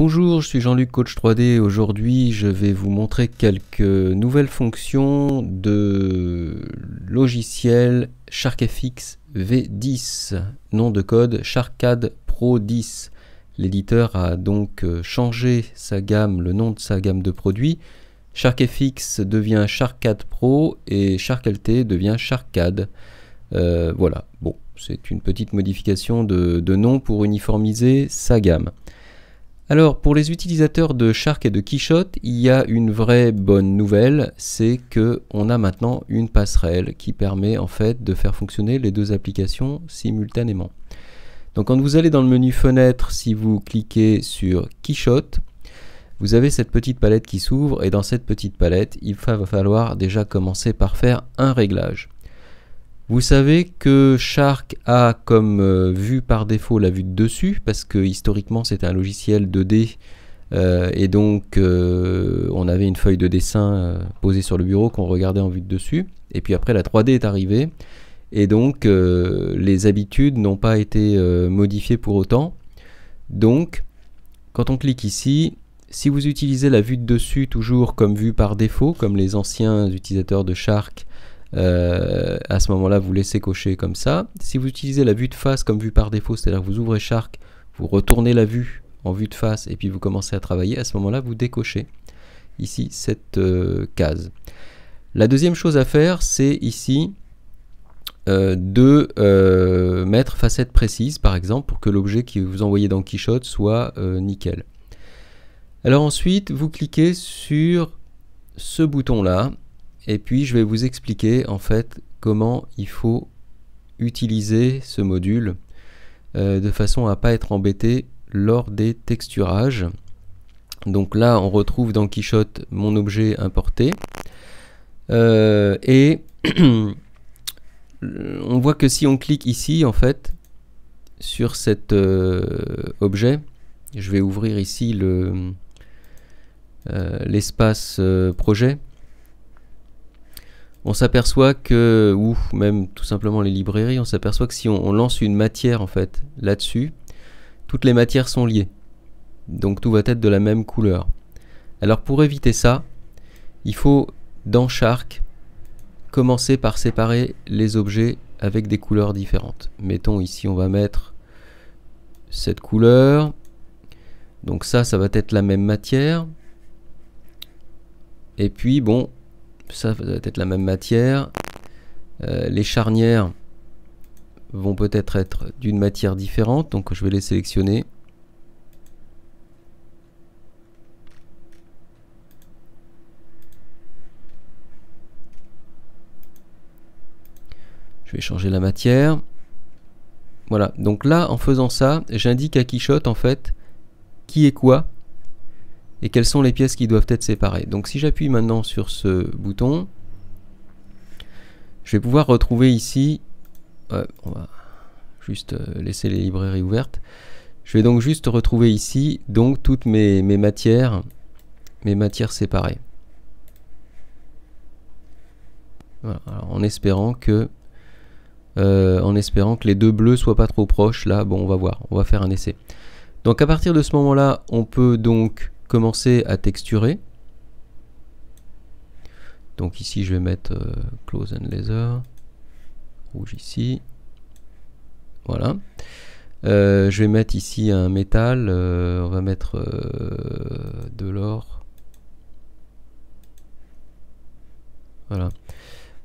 Bonjour, je suis Jean-Luc Coach 3D. Aujourd'hui, je vais vous montrer quelques nouvelles fonctions de logiciel SharkFX V10, nom de code SharkCAD Pro 10. L'éditeur a donc euh, changé sa gamme, le nom de sa gamme de produits. SharkFX devient SharkCAD Pro et SharkLT devient SharkCAD. Euh, voilà, bon, c'est une petite modification de nom pour uniformiser sa gamme. Alors pour les utilisateurs de Shark et de Quichotte, il y a une vraie bonne nouvelle, c'est que on a maintenant une passerelle qui permet en fait de faire fonctionner les deux applications simultanément. Donc quand vous allez dans le menu fenêtre, si vous cliquez sur Keyshot, vous avez cette petite palette qui s'ouvre et dans cette petite palette, il va falloir déjà commencer par faire un réglage. Vous savez que Shark a comme euh, vue par défaut la vue de dessus, parce que historiquement c'était un logiciel 2D, euh, et donc euh, on avait une feuille de dessin posée sur le bureau qu'on regardait en vue de dessus, et puis après la 3D est arrivée, et donc les habitudes n'ont pas été modifiées pour autant. Donc quand on clique ici, si vous utilisez la vue de dessus toujours comme vue par défaut, comme les anciens utilisateurs de Shark euh, à ce moment-là, vous laissez cocher comme ça. Si vous utilisez la vue de face comme vue par défaut, c'est-à-dire que vous ouvrez Shark, vous retournez la vue en vue de face et puis vous commencez à travailler, à ce moment-là, vous décochez ici cette euh, case. La deuxième chose à faire, c'est ici euh, de mettre facette précise, par exemple, pour que l'objet que vous envoyez dans Keyshot soit nickel. Alors ensuite, vous cliquez sur ce bouton-là, et puis je vais vous expliquer en fait comment il faut utiliser ce module euh, de façon à ne pas être embêté lors des texturages. Donc là on retrouve dans Quichotte mon objet importé. Euh, et on voit que si on clique ici en fait sur cet euh, objet, je vais ouvrir ici le, l'espace projet on s'aperçoit que, ou même tout simplement les librairies, on s'aperçoit que si on, lance une matière en fait là-dessus, toutes les matières sont liées. Donc tout va être de la même couleur. Alors pour éviter ça, il faut dans Shark commencer par séparer les objets avec des couleurs différentes. Mettons ici on va mettre cette couleur. Donc ça, ça va être la même matière. Et puis bon, ça, va être la même matière. Euh, les charnières vont peut-être être, être d'une matière différente, donc je vais les sélectionner. Je vais changer la matière. Voilà, donc là, en faisant ça, j'indique à Quichotte, en fait, qui est quoi et quelles sont les pièces qui doivent être séparées. Donc si j'appuie maintenant sur ce bouton, je vais pouvoir retrouver ici, euh, on va juste euh, laisser les librairies ouvertes, je vais donc juste retrouver ici donc toutes mes, matières, mes matières séparées. en espérant que euh, en espérant que les deux bleus soient pas trop proches là bon on va voir on va faire un essai donc à partir de ce moment là on peut donc commencer à texturer. Donc ici je vais mettre euh, close and laser, rouge ici, voilà. Euh, je vais mettre ici un métal, euh, on va mettre de l'or, voilà.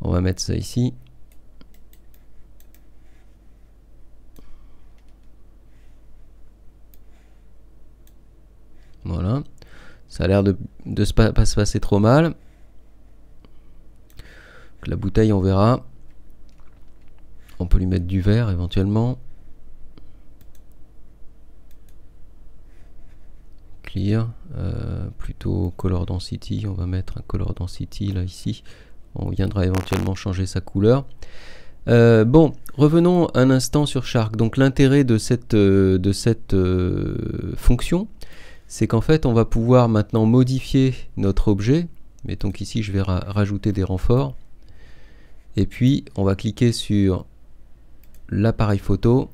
On va mettre ça ici. Voilà. Ça a l'air de, ne pas, se passer trop mal. la bouteille, on verra. On peut lui mettre du verre éventuellement. Clear. Euh, plutôt color density. On va mettre un color density là ici. On viendra éventuellement changer sa couleur. Euh, bon, revenons un instant sur Shark. Donc l'intérêt de cette, euh, de cette fonction, c'est qu'en fait on va pouvoir maintenant modifier notre objet. Mettons qu'ici je vais rajouter des renforts. Et puis on va cliquer sur l'appareil photo.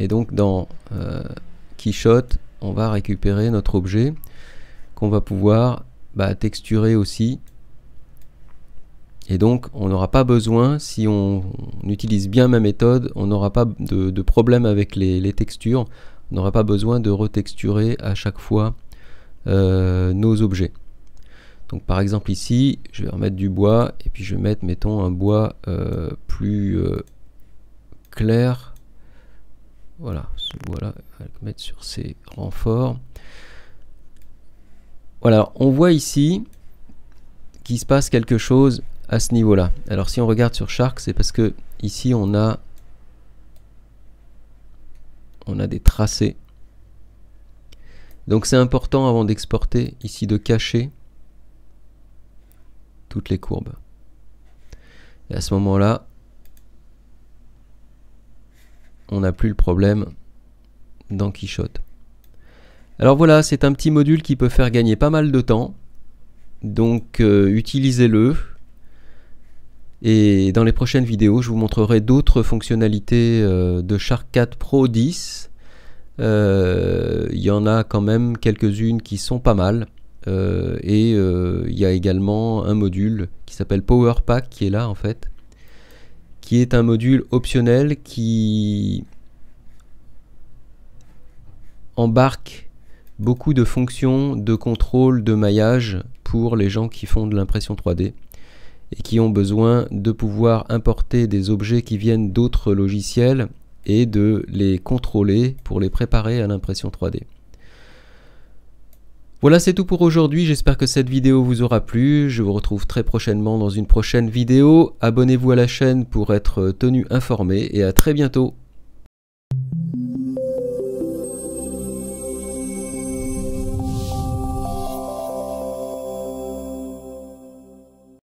Et donc dans euh, Keyshot, on va récupérer notre objet qu'on va pouvoir bah, texturer aussi. Et donc on n'aura pas besoin, si on, utilise bien ma méthode, on n'aura pas de, problème avec les textures n'aura pas besoin de retexturer à chaque fois euh, nos objets. Donc par exemple ici, je vais remettre du bois et puis je vais mettre, mettons, un bois euh, plus euh, clair. Voilà, ce bois le mettre sur ses renforts. Voilà, on voit ici qu'il se passe quelque chose à ce niveau-là. Alors si on regarde sur Shark, c'est parce que ici on a on a des tracés. Donc c'est important avant d'exporter ici de cacher toutes les courbes. Et à ce moment-là, on n'a plus le problème dans Quichotte. Alors voilà, c'est un petit module qui peut faire gagner pas mal de temps. Donc euh, utilisez-le, et dans les prochaines vidéos, je vous montrerai d'autres fonctionnalités euh, de Shark 4 Pro 10. Euh, il y en a quand même quelques-unes qui sont pas mal. Euh, et il y a également un module qui s'appelle Power Pack qui est là en fait, qui est un module optionnel qui embarque beaucoup de fonctions de contrôle de maillage pour les gens qui font de l'impression 3D et qui ont besoin de pouvoir importer des objets qui viennent d'autres logiciels et de les contrôler pour les préparer à l'impression 3D. Voilà, c'est tout pour aujourd'hui. J'espère que cette vidéo vous aura plu. Je vous retrouve très prochainement dans une prochaine vidéo. Abonnez-vous à la chaîne pour être tenu informé et à très bientôt.